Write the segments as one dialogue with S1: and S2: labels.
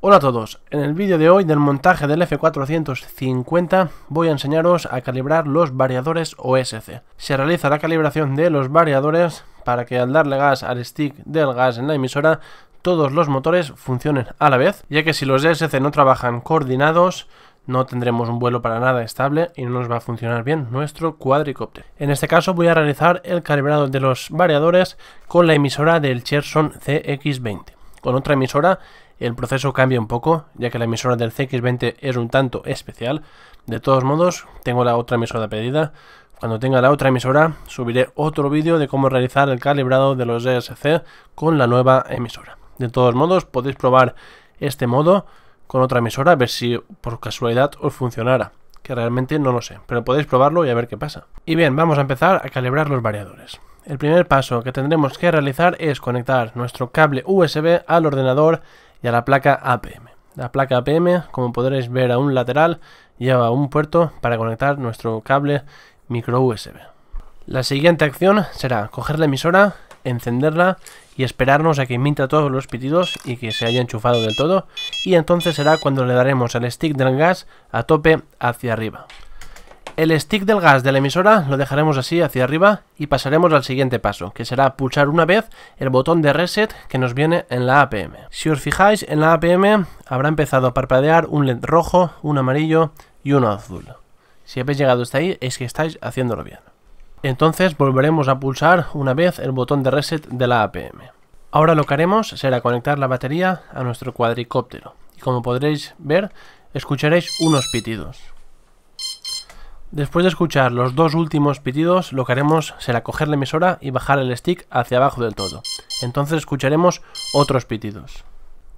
S1: Hola a todos, en el vídeo de hoy del montaje del F450 voy a enseñaros a calibrar los variadores OSC. Se realiza la calibración de los variadores para que al darle gas al stick del gas en la emisora todos los motores funcionen a la vez, ya que si los ESC no trabajan coordinados no tendremos un vuelo para nada estable y no nos va a funcionar bien nuestro cuadricóptero. En este caso voy a realizar el calibrado de los variadores con la emisora del Cherson CX20. Con otra emisora el proceso cambia un poco, ya que la emisora del CX20 es un tanto especial. De todos modos, tengo la otra emisora pedida. Cuando tenga la otra emisora, subiré otro vídeo de cómo realizar el calibrado de los ESC con la nueva emisora. De todos modos, podéis probar este modo con otra emisora a ver si por casualidad os funcionara, que realmente no lo sé, pero podéis probarlo y a ver qué pasa. Y bien, vamos a empezar a calibrar los variadores. El primer paso que tendremos que realizar es conectar nuestro cable USB al ordenador y a la placa APM. La placa APM, como podréis ver a un lateral, lleva un puerto para conectar nuestro cable micro USB. La siguiente acción será coger la emisora, encenderla y esperarnos a que imita todos los pitidos y que se haya enchufado del todo y entonces será cuando le daremos el stick del gas a tope hacia arriba. El stick del gas de la emisora lo dejaremos así hacia arriba y pasaremos al siguiente paso, que será pulsar una vez el botón de reset que nos viene en la APM. Si os fijáis, en la APM habrá empezado a parpadear un LED rojo, un amarillo y uno azul. Si habéis llegado hasta ahí es que estáis haciéndolo bien. Entonces volveremos a pulsar una vez el botón de reset de la APM. Ahora lo que haremos será conectar la batería a nuestro cuadricóptero y como podréis ver escucharéis unos pitidos. Después de escuchar los dos últimos pitidos lo que haremos será coger la emisora y bajar el stick hacia abajo del todo. Entonces escucharemos otros pitidos.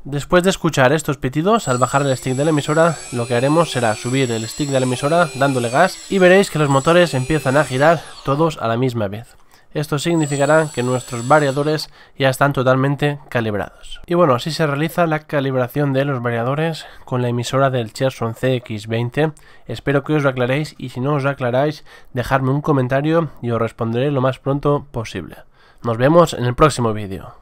S1: Después de escuchar estos pitidos, al bajar el stick de la emisora, lo que haremos será subir el stick de la emisora dándole gas y veréis que los motores empiezan a girar todos a la misma vez. Esto significará que nuestros variadores ya están totalmente calibrados. Y bueno, así se realiza la calibración de los variadores con la emisora del Cherson CX20. Espero que os lo aclaréis y si no os lo aclaráis, dejadme un comentario y os responderé lo más pronto posible. Nos vemos en el próximo vídeo.